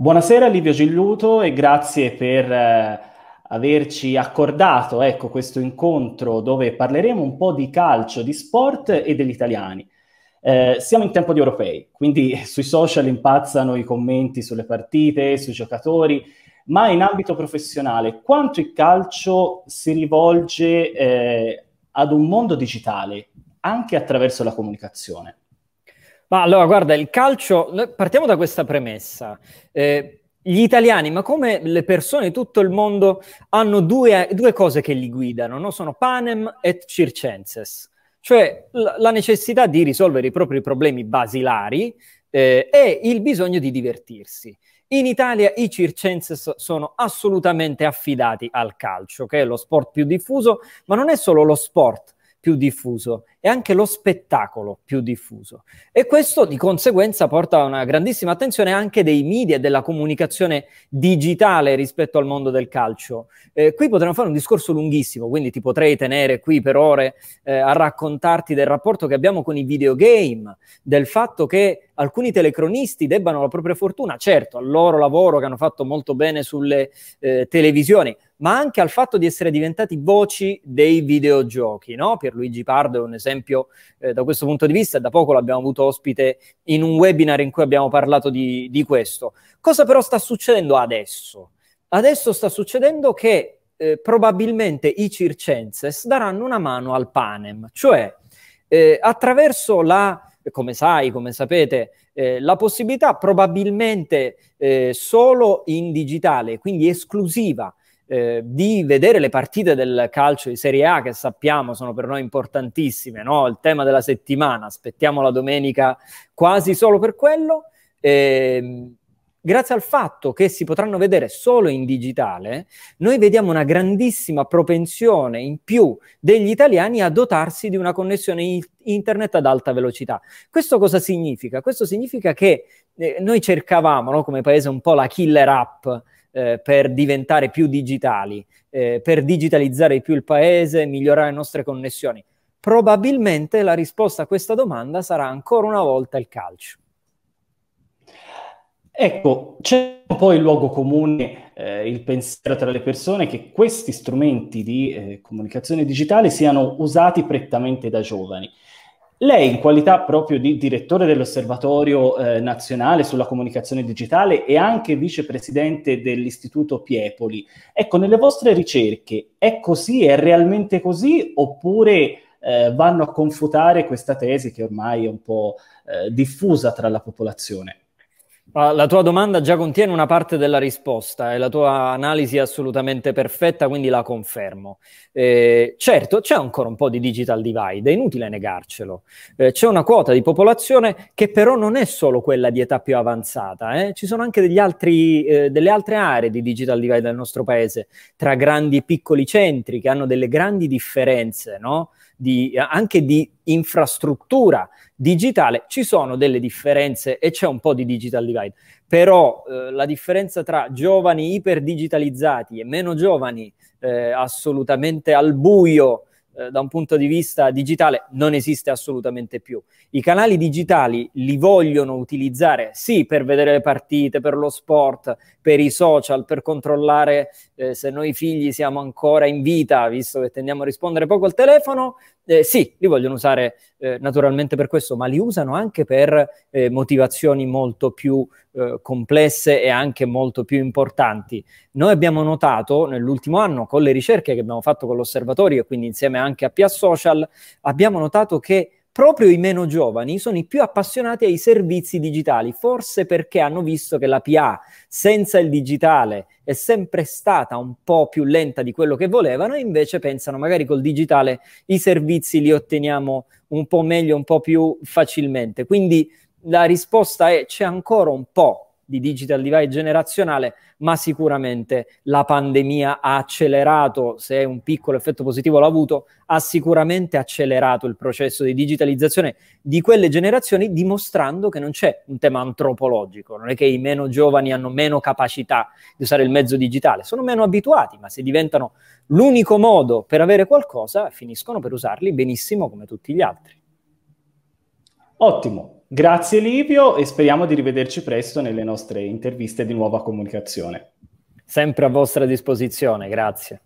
Buonasera Livio Gilluto e grazie per eh, averci accordato ecco, questo incontro dove parleremo un po' di calcio, di sport e degli italiani. Eh, siamo in tempo di europei, quindi sui social impazzano i commenti sulle partite, sui giocatori, ma in ambito professionale quanto il calcio si rivolge eh, ad un mondo digitale anche attraverso la comunicazione? Ma allora, guarda, il calcio, partiamo da questa premessa. Eh, gli italiani, ma come le persone di tutto il mondo, hanno due, due cose che li guidano, no? sono panem et circenses, cioè l- la necessità di risolvere i propri problemi basilari eh, e il bisogno di divertirsi. In Italia i circenses sono assolutamente affidati al calcio, che è lo sport più diffuso, ma non è solo lo sport più diffuso e anche lo spettacolo più diffuso. E questo di conseguenza porta a una grandissima attenzione anche dei media e della comunicazione digitale rispetto al mondo del calcio. Eh, qui potremmo fare un discorso lunghissimo, quindi ti potrei tenere qui per ore eh, a raccontarti del rapporto che abbiamo con i videogame, del fatto che alcuni telecronisti debbano la propria fortuna, certo, al loro lavoro che hanno fatto molto bene sulle eh, televisioni, ma anche al fatto di essere diventati voci dei videogiochi, no? Pierluigi Pardo è un esempio esempio eh, da questo punto di vista, da poco l'abbiamo avuto ospite in un webinar in cui abbiamo parlato di, di questo. Cosa però sta succedendo adesso? Adesso sta succedendo che eh, probabilmente i circenses daranno una mano al panem, cioè eh, attraverso la, come sai, come sapete, eh, la possibilità probabilmente eh, solo in digitale, quindi esclusiva eh, di vedere le partite del calcio di Serie A che sappiamo sono per noi importantissime, no? il tema della settimana, aspettiamo la domenica quasi solo per quello, eh, grazie al fatto che si potranno vedere solo in digitale, noi vediamo una grandissima propensione in più degli italiani a dotarsi di una connessione internet ad alta velocità. Questo cosa significa? Questo significa che eh, noi cercavamo no, come paese un po' la killer app eh, per diventare più digitali, eh, per digitalizzare più il paese, migliorare le nostre connessioni? Probabilmente la risposta a questa domanda sarà ancora una volta il calcio. Ecco, c'è un po' il luogo comune, eh, il pensiero tra le persone che questi strumenti di eh, comunicazione digitale siano usati prettamente da giovani. Lei, in qualità proprio di direttore dell'Osservatorio eh, nazionale sulla comunicazione digitale e anche vicepresidente dell'Istituto Piepoli, ecco, nelle vostre ricerche è così, è realmente così oppure eh, vanno a confutare questa tesi che ormai è un po' eh, diffusa tra la popolazione? La tua domanda già contiene una parte della risposta e la tua analisi è assolutamente perfetta, quindi la confermo. Eh, certo, c'è ancora un po' di digital divide, è inutile negarcelo. Eh, c'è una quota di popolazione che però non è solo quella di età più avanzata, eh? ci sono anche altri, eh, delle altre aree di digital divide nel nostro paese, tra grandi e piccoli centri che hanno delle grandi differenze, no? di, anche di infrastruttura digitale, ci sono delle differenze e c'è un po' di digital divide storyline, però eh, la differenza tra giovani iperdigitalizzati e meno giovani eh, assolutamente al buio eh, da un punto di vista digitale non esiste assolutamente più. I canali digitali li vogliono utilizzare sì per vedere le partite, per lo sport, per i social, per controllare eh, se noi figli siamo ancora in vita, visto che tendiamo a rispondere poco al telefono, eh, sì, li vogliono usare eh, naturalmente per questo, ma li usano anche per eh, motivazioni molto più eh, complesse e anche molto più importanti. Noi abbiamo notato nell'ultimo anno con le ricerche che abbiamo fatto con l'osservatorio e quindi insieme anche a Pia Social, abbiamo notato che proprio i meno giovani sono i più appassionati ai servizi digitali, forse perché hanno visto che la PA senza il digitale è sempre stata un po' più lenta di quello che volevano e invece pensano magari col digitale i servizi li otteniamo un po' meglio, un po' più facilmente. Quindi la risposta è c'è ancora un po' di digital divide generazionale, ma sicuramente la pandemia ha accelerato, se un piccolo effetto positivo l'ha avuto, ha sicuramente accelerato il processo di digitalizzazione di quelle generazioni, dimostrando che non c'è un tema antropologico, non è che i meno giovani hanno meno capacità di usare il mezzo digitale, sono meno abituati, ma se diventano l'unico modo per avere qualcosa, finiscono per usarli benissimo come tutti gli altri. Ottimo, grazie Livio e speriamo di rivederci presto nelle nostre interviste di nuova comunicazione. Sempre a vostra disposizione, grazie.